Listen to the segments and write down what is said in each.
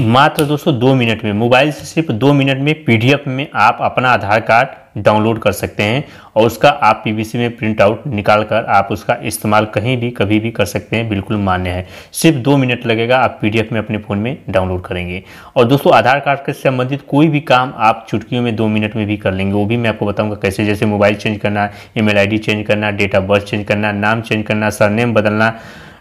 मात्र दोस्तों दो मिनट में मोबाइल से सिर्फ दो मिनट में पीडीएफ में आप अपना आधार कार्ड डाउनलोड कर सकते हैं और उसका आप पीवीसी में प्रिंट आउट निकाल कर आप उसका इस्तेमाल कहीं भी कभी भी कर सकते हैं बिल्कुल मान्य है सिर्फ दो मिनट लगेगा आप पीडीएफ में अपने फ़ोन में डाउनलोड करेंगे और दोस्तों आधार कार्ड के संबंधित कोई भी काम आप चुटकियों में दो मिनट में भी कर लेंगे वो भी मैं आपको बताऊँगा कैसे जैसे मोबाइल चेंज करना ई मेल चेंज करना डेट ऑफ बर्थ चेंज करना नाम चेंज करना सरनेम बदलना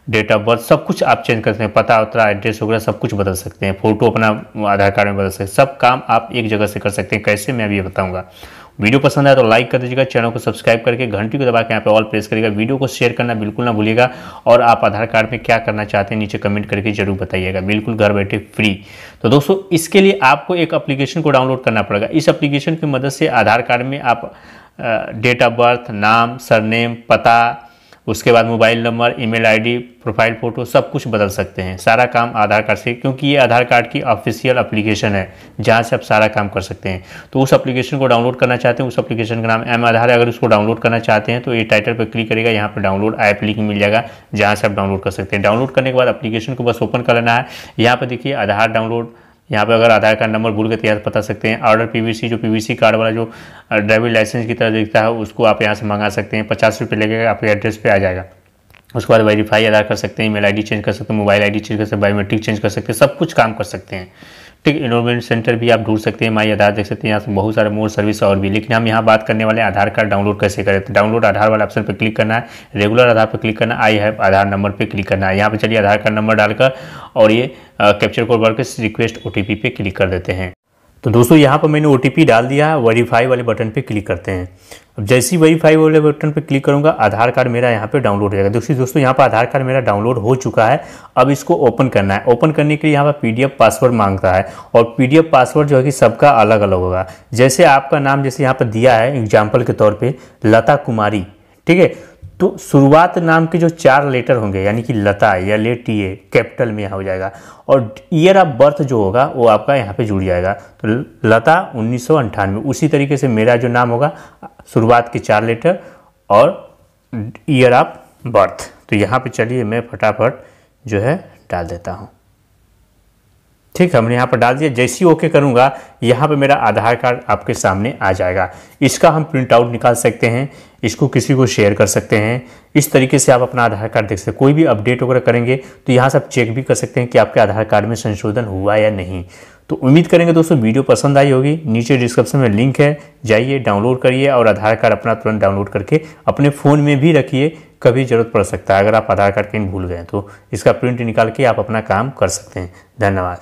डेट ऑफ बर्थ सब कुछ आप चेंज कर सकते हैं पता उतरा एड्रेस वगैरह सब कुछ बदल सकते हैं फोटो अपना आधार कार्ड में बदल सकते हैं सब काम आप एक जगह से कर सकते हैं कैसे मैं अभी बताऊँगा वीडियो पसंद आया तो लाइक कर दीजिएगा चैनल को सब्सक्राइब करके घंटी को दबा के यहाँ पे ऑल प्रेस करिएगा वीडियो को शेयर करना बिल्कुल ना भूलिएगा और आप आधार कार्ड में क्या करना चाहते हैं नीचे कमेंट करके जरूर बताइएगा बिल्कुल घर बैठे फ्री तो दोस्तों इसके लिए आपको एक अप्लीकेशन को डाउनलोड करना पड़ेगा इस अप्लीकेशन की मदद से आधार कार्ड में आप डेट ऑफ बर्थ नाम सरनेम पता उसके बाद mobile number email ID, profile photo सब कुछ बदल सकते हैं सारा काम आधार कार्ड से क्योंकि ये आधार कार्ड की ऑफिशियल एप्लीकेशन है जहाँ से आप सारा काम कर सकते हैं तो उस एप्लीकेशन को डाउनलोड करना चाहते हैं उस एप्लीकेशन का नाम एम आधार है अगर उसको डाउनलोड करना चाहते हैं तो ये टाइटल पर क्लिक करेगा यहाँ पर डाउनलोड ऐप लिंक मिल जाएगा जहाँ से आप डाउनलोड कर सकते हैं डाउनलोड करने के बाद अप्लीकेशन को बस ओपन कर लेना है यहाँ पर देखिए आधार डाउनलोड यहाँ पर अगर आधार कार्ड नंबर भूल के तैयार बता सकते हैं ऑर्डर पीवीसी जो पीवीसी कार्ड वाला जो ड्राइविंग लाइसेंस की तरह दिखता है उसको आप यहाँ से मंगा सकते हैं पचास रुपये लगेगा आपके एड्रेस पर आ जाएगा उसके बाद वेरीफाई आधार कर सकते हैं ईमेल आईडी चेंज कर सकते हैं मोबाइल आईडी चेंज कर सकते हैं बायोमेट्रिक चेंज कर सकते हैं सब कुछ काम कर सकते हैं ठीक इनरोलमेंट सेंटर भी आप ढूंढ सकते हैं माई आधार देख सकते हैं यहाँ से बहुत सारे मोर सर्विस और भी लेकिन हम यहाँ बात करने वाले आधार कार्ड डाउनलोड कैसे करें तो डाउनलोड आधार वाले ऑप्शन पर क्लिक करना है रेगुलर आधार पर क्लिक करना आई हैव आधार नंबर पर क्लिक करना है यहाँ पर चलिए आधार कार्ड नंबर डालकर और ये कैप्चर कोड बढ़कर रिक्वेस्ट ओ पे क्लिक कर देते हैं तो दोस्तों यहाँ पर मैंने ओ डाल दिया है वेरीफाई वाले बटन पे क्लिक करते हैं अब जैसे ही वेरीफाई वाले बटन पे क्लिक करूँगा आधार कार्ड मेरा यहाँ पे डाउनलोड हो जाएगा देखिए दोस्तों यहाँ पर आधार कार्ड मेरा डाउनलोड हो चुका है अब इसको ओपन करना है ओपन करने के लिए यहाँ पर पी पासवर्ड मांगता है और पी पासवर्ड जो है कि सबका अलग अलग होगा जैसे आपका नाम जैसे यहाँ पर दिया है एग्जाम्पल के तौर पर लता कुमारी ठीक है तो शुरुआत नाम के जो चार लेटर होंगे यानी कि लता या ए कैपिटल में यहाँ हो जाएगा और ईयर ऑफ बर्थ जो होगा वो आपका यहाँ पे जुड़ जाएगा तो लता उन्नीस उसी तरीके से मेरा जो नाम होगा शुरुआत के चार लेटर और ईयर ऑफ बर्थ तो यहाँ पे चलिए मैं फटाफट जो है डाल देता हूँ ठीक है हमने यहाँ पर डाल दिया जैसे ही ओके करूँगा यहाँ पर मेरा आधार कार्ड आपके सामने आ जाएगा इसका हम प्रिंट आउट निकाल सकते हैं इसको किसी को शेयर कर सकते हैं इस तरीके से आप अपना आधार कार्ड देख सकते हैं कोई भी अपडेट वगैरह करेंगे तो यहाँ से आप चेक भी कर सकते हैं कि आपके आधार कार्ड में संशोधन हुआ या नहीं तो उम्मीद करेंगे दोस्तों वीडियो पसंद आई होगी नीचे डिस्क्रिप्शन में लिंक है जाइए डाउनलोड करिए और आधार कार्ड अपना तुरंत डाउनलोड करके अपने फ़ोन में भी रखिए कभी ज़रूरत पड़ सकता है अगर आप आधार कार्ड कहीं भूल गए तो इसका प्रिंट निकाल के आप अपना काम कर सकते हैं धन्यवाद